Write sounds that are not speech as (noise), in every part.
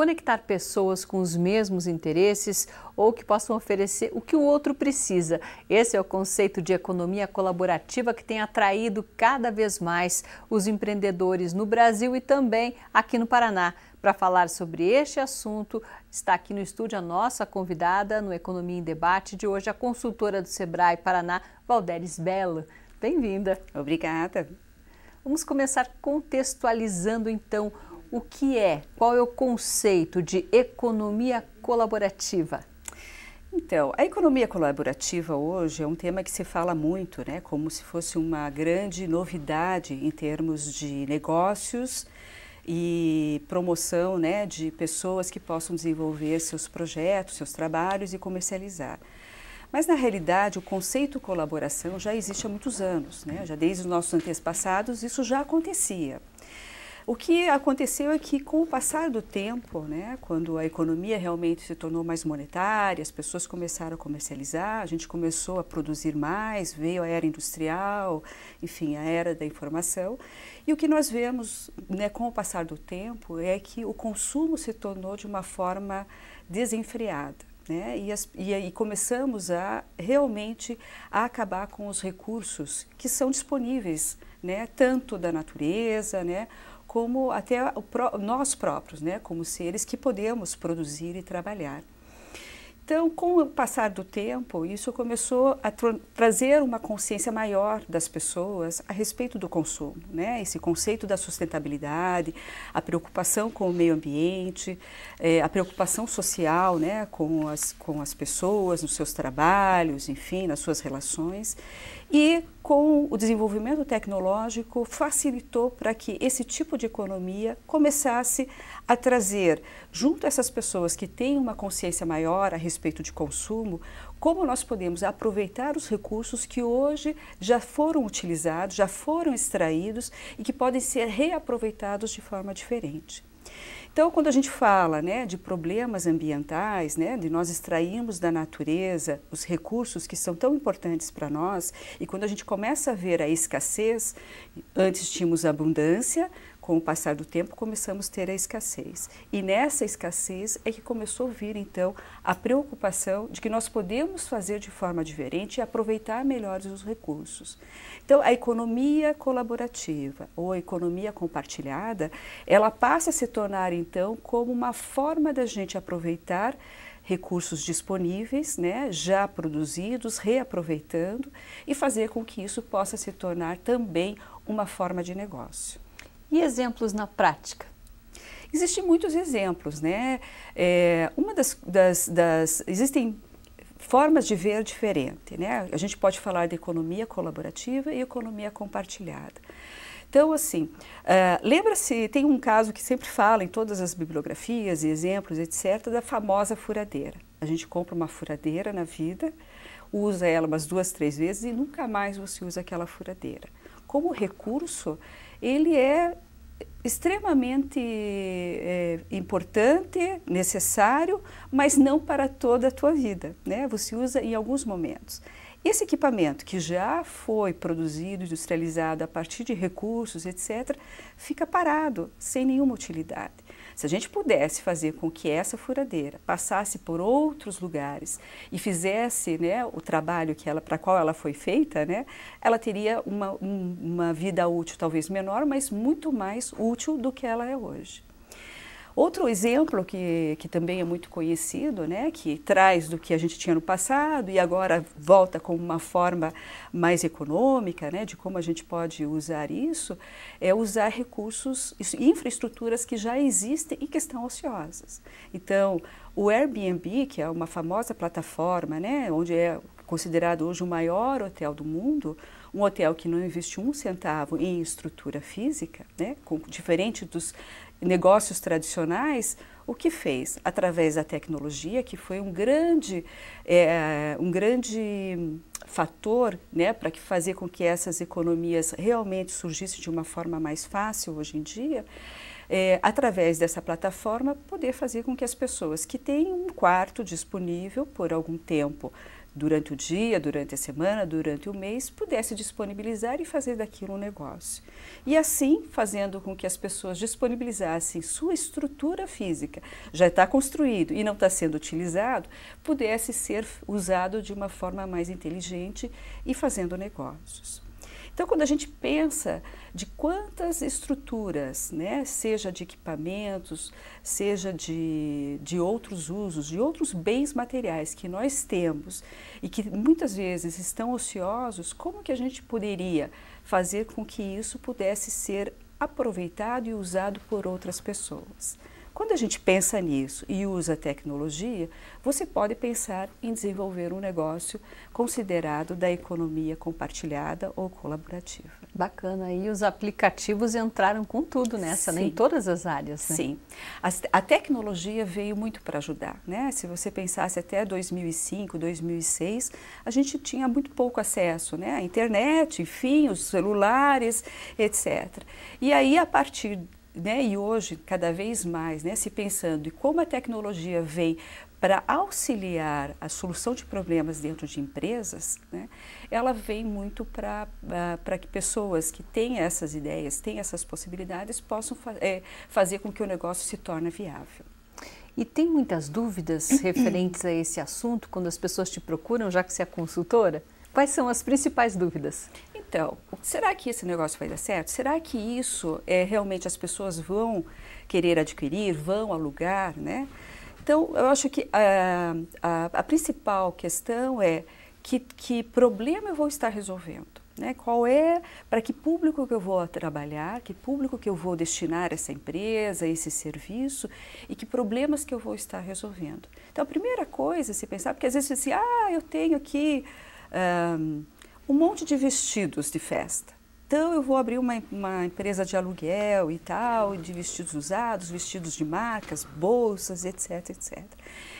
conectar pessoas com os mesmos interesses ou que possam oferecer o que o outro precisa. Esse é o conceito de economia colaborativa que tem atraído cada vez mais os empreendedores no Brasil e também aqui no Paraná. Para falar sobre este assunto, está aqui no estúdio a nossa convidada no Economia em Debate de hoje, a consultora do Sebrae Paraná, Valdéris Bela. Bem-vinda. Obrigada. Vamos começar contextualizando então o que é? Qual é o conceito de economia colaborativa? Então, a economia colaborativa hoje é um tema que se fala muito, né? Como se fosse uma grande novidade em termos de negócios e promoção, né, de pessoas que possam desenvolver seus projetos, seus trabalhos e comercializar. Mas na realidade, o conceito colaboração já existe há muitos anos, né? Já desde os nossos antepassados isso já acontecia. O que aconteceu é que, com o passar do tempo, né, quando a economia realmente se tornou mais monetária, as pessoas começaram a comercializar, a gente começou a produzir mais, veio a era industrial, enfim, a era da informação. E o que nós vemos né, com o passar do tempo é que o consumo se tornou de uma forma desenfreada. Né? E, as, e, e, começamos a realmente a acabar com os recursos que são disponíveis, né? tanto da natureza, né? como até o nós próprios, né, como seres que podemos produzir e trabalhar. Então, com o passar do tempo, isso começou a trazer uma consciência maior das pessoas a respeito do consumo, né? Esse conceito da sustentabilidade, a preocupação com o meio ambiente, eh, a preocupação social, né, com as com as pessoas nos seus trabalhos, enfim, nas suas relações. E com o desenvolvimento tecnológico facilitou para que esse tipo de economia começasse a trazer, junto a essas pessoas que têm uma consciência maior a respeito de consumo, como nós podemos aproveitar os recursos que hoje já foram utilizados, já foram extraídos e que podem ser reaproveitados de forma diferente. Então, quando a gente fala né, de problemas ambientais, né, de nós extrairmos da natureza os recursos que são tão importantes para nós, e quando a gente começa a ver a escassez, antes tínhamos abundância, com o passar do tempo, começamos a ter a escassez. E nessa escassez é que começou a vir, então, a preocupação de que nós podemos fazer de forma diferente e aproveitar melhor os recursos. Então, a economia colaborativa ou a economia compartilhada, ela passa a se tornar, então, como uma forma da gente aproveitar recursos disponíveis, né, já produzidos, reaproveitando e fazer com que isso possa se tornar também uma forma de negócio. E exemplos na prática? Existem muitos exemplos, né? É, uma das, das, das, Existem formas de ver diferente, né? A gente pode falar de economia colaborativa e economia compartilhada. Então, assim, uh, lembra-se, tem um caso que sempre fala em todas as bibliografias e exemplos, etc., da famosa furadeira. A gente compra uma furadeira na vida, usa ela umas duas, três vezes e nunca mais você usa aquela furadeira. Como recurso, ele é extremamente é, importante, necessário, mas não para toda a tua vida, né? Você usa em alguns momentos. Esse equipamento que já foi produzido, industrializado a partir de recursos, etc., fica parado, sem nenhuma utilidade. Se a gente pudesse fazer com que essa furadeira passasse por outros lugares e fizesse né, o trabalho que ela para qual ela foi feita, né, ela teria uma, um, uma vida útil talvez menor, mas muito mais útil do que ela é hoje. Outro exemplo que, que também é muito conhecido, né, que traz do que a gente tinha no passado e agora volta com uma forma mais econômica, né, de como a gente pode usar isso, é usar recursos, infraestruturas que já existem e que estão ociosas. Então, o Airbnb, que é uma famosa plataforma, né, onde é considerado hoje o maior hotel do mundo, um hotel que não investe um centavo em estrutura física, né, com, diferente dos negócios tradicionais, o que fez? Através da tecnologia, que foi um grande, é, um grande fator né, para que fazer com que essas economias realmente surgissem de uma forma mais fácil hoje em dia, é, através dessa plataforma, poder fazer com que as pessoas que têm um quarto disponível por algum tempo durante o dia, durante a semana, durante o mês, pudesse disponibilizar e fazer daquilo um negócio. E assim, fazendo com que as pessoas disponibilizassem sua estrutura física, já está construído e não está sendo utilizado, pudesse ser usado de uma forma mais inteligente e fazendo negócios. Então, quando a gente pensa de quantas estruturas, né, seja de equipamentos, seja de, de outros usos, de outros bens materiais que nós temos e que muitas vezes estão ociosos, como que a gente poderia fazer com que isso pudesse ser aproveitado e usado por outras pessoas? Quando a gente pensa nisso e usa tecnologia, você pode pensar em desenvolver um negócio considerado da economia compartilhada ou colaborativa. Bacana, e os aplicativos entraram com tudo nessa, né? em todas as áreas. Né? Sim, a, a, tecnologia veio muito para ajudar. Né? Se você pensasse até 2005, 2006, a gente tinha muito pouco acesso né? à internet, enfim, os celulares, etc. E aí, a partir né? E hoje, cada vez mais, né? se pensando em como a tecnologia vem para auxiliar a solução de problemas dentro de empresas, né, ela vem muito para ah, que pessoas que têm essas ideias, têm essas possibilidades, possam fa é, fazer com que o negócio se torne viável. E tem muitas dúvidas (clears throat) referentes a esse assunto quando as pessoas te procuram, já que você é consultora? Quais são as principais dúvidas? Então, será que esse negócio vai dar certo? Será que isso é realmente as pessoas vão querer adquirir, vão alugar, né? Então, eu acho que a, ah, a, a principal questão é que, que problema eu vou estar resolvendo. Né? Qual é, para que público que eu vou trabalhar, que público que eu vou destinar essa empresa, esse serviço e que problemas que eu vou estar resolvendo. Então, a primeira coisa é se pensar, porque às vezes você diz assim, ah, eu tenho que um, um monte de vestidos de festa. Então eu vou abrir uma, uma, empresa de aluguel e tal, de vestidos usados, vestidos de marcas, bolsas, etc, etc.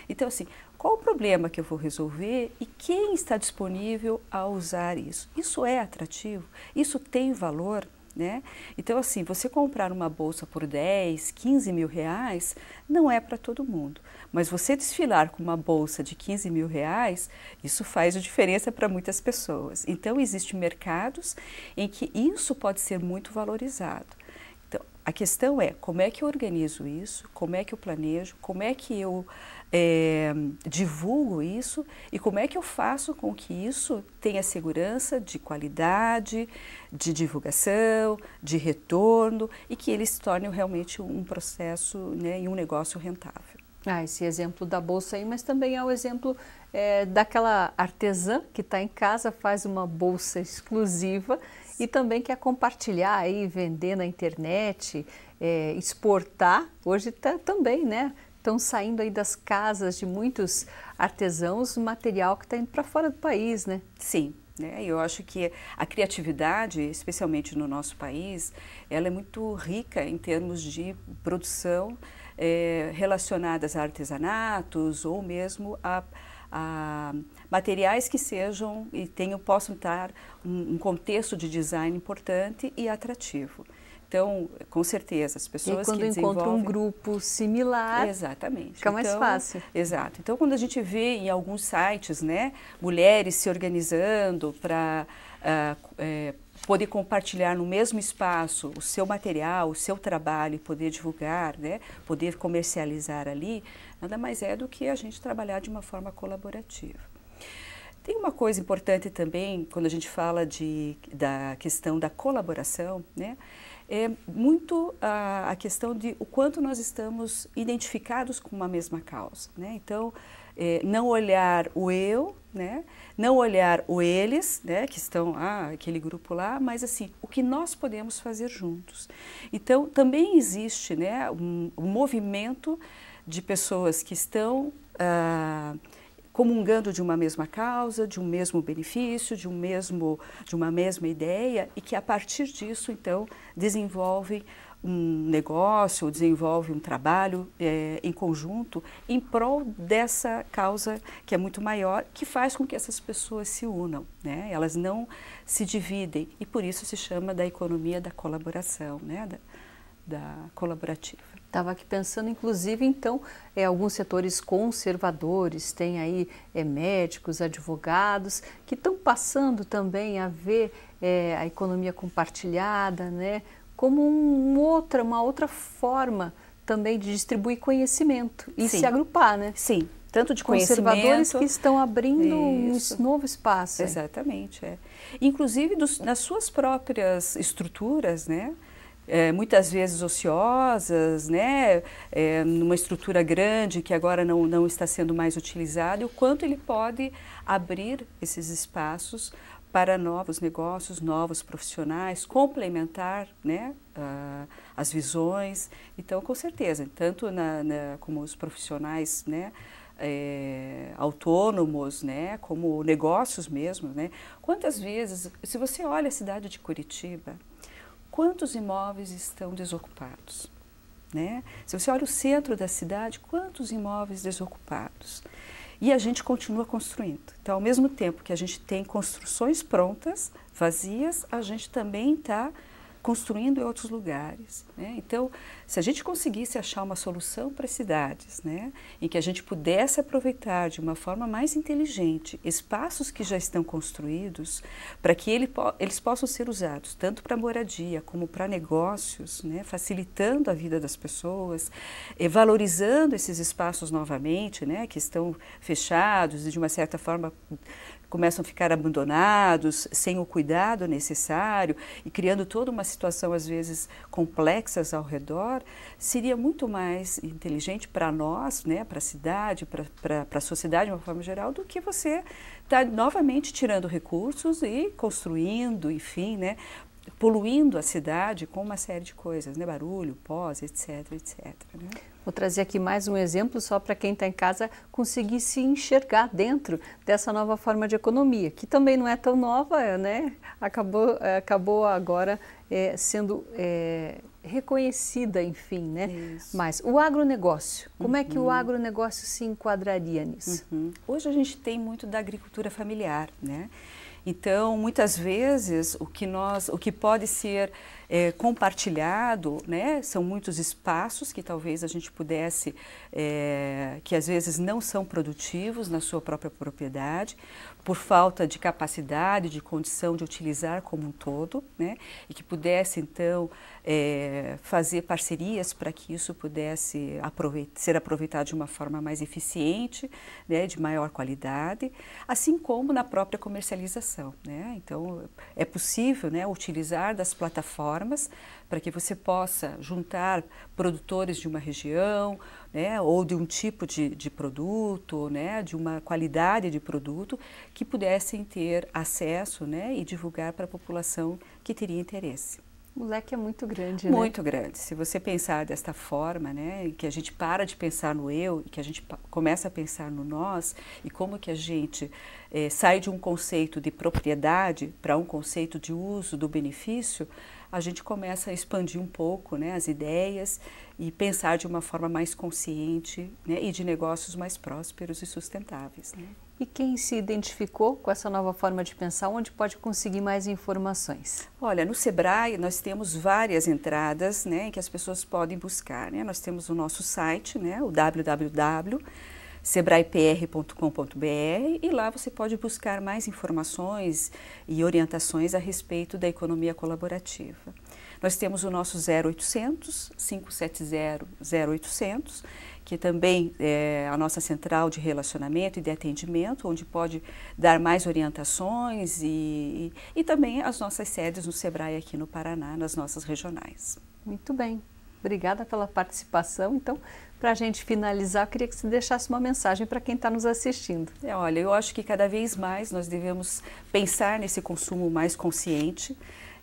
Então assim, qual o problema que eu vou resolver e quem está disponível a usar isso? Isso é atrativo? Isso tem valor? Né? Então, assim, você comprar uma bolsa por 10, 15 mil reais não é para todo mundo. Mas você desfilar com uma bolsa de 15 mil reais, isso faz a diferença para muitas pessoas. Então, existem mercados em que isso pode ser muito valorizado. A questão é como é que eu organizo isso, como é que eu planejo, como é que eu é, divulgo isso e como é que eu faço com que isso tenha segurança de qualidade, de divulgação, de retorno e que ele se torne realmente um processo né, e um negócio rentável. Ah, esse exemplo da bolsa aí, mas também é o exemplo é, daquela artesã que está em casa, faz uma bolsa exclusiva e também quer compartilhar aí, vender na internet, é, exportar. Hoje tá, também, né? Estão saindo aí das casas de muitos artesãos material que está indo para fora do país, né? Sim, né? Eu acho que a criatividade, especialmente no nosso país, ela é muito rica em termos de produção é, relacionadas a artesanatos ou mesmo a, a materiais que sejam e tenham, possam estar um, um contexto de design importante e atrativo. Então, com certeza, as pessoas e quando que um grupo similar, exatamente, fica mais então, fácil. Exato. Então, quando a gente vê em alguns sites, né, mulheres se organizando para uh, é, poder compartilhar no mesmo espaço o seu material, o seu trabalho, poder divulgar, né, poder comercializar ali, nada mais é do que a gente trabalhar de uma forma colaborativa. Tem uma coisa importante também, quando a gente fala de, da questão da colaboração, né, é muito a, a questão de o quanto nós estamos identificados com uma mesma causa. Né? Então, é, não olhar o eu né? Não olhar o eles, né, que estão ah, aquele grupo lá, mas assim, o que nós podemos fazer juntos. Então, também existe, né, um, um movimento de pessoas que estão ah, comungando de uma mesma causa, de um mesmo benefício, de um mesmo, de uma mesma ideia e que a partir disso, então, desenvolvem um negócio, desenvolve um trabalho é, em conjunto em prol dessa causa que é muito maior, que faz com que essas pessoas se unam, né? Elas não se dividem e por isso se chama da economia da colaboração, né? Da, da colaborativa. Estava aqui pensando, inclusive, então, é, alguns setores conservadores, tem aí é, médicos, advogados, que estão passando também a ver é, a economia compartilhada, né, como um outra, uma outra forma também de distribuir conhecimento e Sim. se agrupar, né? Sim, tanto de conservadores que estão abrindo isso. um novo espaço. É. Exatamente, é. Inclusive dos, nas suas próprias estruturas, né? É, muitas vezes ociosas, né? É, numa estrutura grande que agora não, não está sendo mais utilizada, e o quanto ele pode abrir esses espaços para novos negócios, novos profissionais, complementar né, uh, as visões. Então, com certeza, tanto na, na, como os profissionais né, é, autônomos, né, como negócios mesmo. Né. Quantas vezes, se você olha a cidade de Curitiba, quantos imóveis estão desocupados? Né? Se você olha o centro da cidade, quantos imóveis desocupados? E a gente continua construindo. Então, ao mesmo tempo que a gente tem construções prontas, vazias, a gente também está construindo em outros lugares. Né? Então, se a gente conseguisse achar uma solução para as cidades, né, em que a gente pudesse aproveitar de uma forma mais inteligente espaços que já estão construídos, para que ele, eles possam ser usados tanto para moradia como para negócios, né, facilitando a vida das pessoas, eh, valorizando esses espaços novamente, né, que estão fechados e de uma certa forma começam a ficar abandonados, sem o cuidado necessário e criando toda uma situação, às vezes, complexa ao redor, seria muito mais inteligente para nós, né, para a cidade, para a sociedade de uma forma geral, do que você estar tá novamente tirando recursos e construindo, enfim, né, poluindo a cidade com uma série de coisas, né? barulho, pós, etc, etc. Né? Vou trazer aqui mais um exemplo só para quem está em casa conseguir se enxergar dentro dessa nova forma de economia, que também não é tão nova, né? Acabou, eh, acabou agora é, sendo é, reconhecida, enfim, né? Isso. Mas o agronegócio, como uhum. é que o uhum. agronegócio se enquadraria nisso? Uhum. Hoje a gente tem muito da agricultura familiar, né? Então, muitas vezes, o que nós, o que pode ser é, compartilhado, né? São muitos espaços que talvez a gente pudesse, é, que às vezes não são produtivos na sua própria propriedade, por falta de capacidade, de condição de utilizar como um todo, né? E que pudesse então é, fazer parcerias para que isso pudesse ser aproveitado de uma forma mais eficiente, né? De maior qualidade, assim como na própria comercialização, né? Então é possível, né? Utilizar das plataformas para que você possa juntar produtores de uma região, né, ou de um tipo de, de produto, né, de uma qualidade de produto, que pudessem ter acesso né, e divulgar para a população que teria interesse. O leque é muito grande, muito né? Muito grande. Se você pensar desta forma, né, que a gente para de pensar no eu, que a gente começa a pensar no nós e como que a gente eh, sai de um conceito de propriedade para um conceito de uso do benefício, a gente começa a expandir um pouco, né, as ideias e pensar de uma forma mais consciente né, e de negócios mais prósperos e sustentáveis. Né? E quem se identificou com essa nova forma de pensar, onde pode conseguir mais informações? Olha, no Sebrae nós temos várias entradas né, que as pessoas podem buscar. Né? Nós temos o nosso site, né, o www.sebraepr.com.br e lá você pode buscar mais informações e orientações a respeito da economia colaborativa. Nós temos o nosso 0800 570 0800 que também é a nossa central de relacionamento e de atendimento, onde pode dar mais orientações e, e, e também as nossas sedes no SEBRAE aqui no Paraná, nas nossas regionais. Muito bem. Obrigada pela participação. Então, para a gente finalizar, eu queria que você deixasse uma mensagem para quem está nos assistindo. É, olha, eu acho que cada vez mais nós devemos pensar nesse consumo mais consciente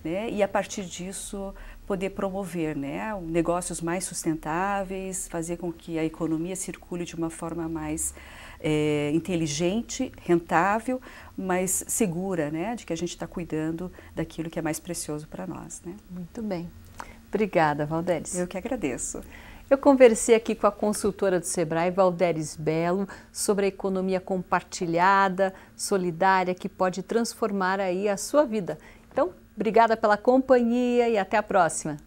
né, e, a partir disso, poder promover né, negócios mais sustentáveis, fazer com que a economia circule de uma forma mais é, inteligente, rentável, mas segura, né, de que a gente está cuidando daquilo que é mais precioso para nós. Né? Muito bem. Obrigada, Valdéris. Eu que agradeço. Eu conversei aqui com a consultora do Sebrae, Valderes Belo, sobre a economia compartilhada, solidária, que pode transformar aí a sua vida. Então, Obrigada pela companhia e até a próxima.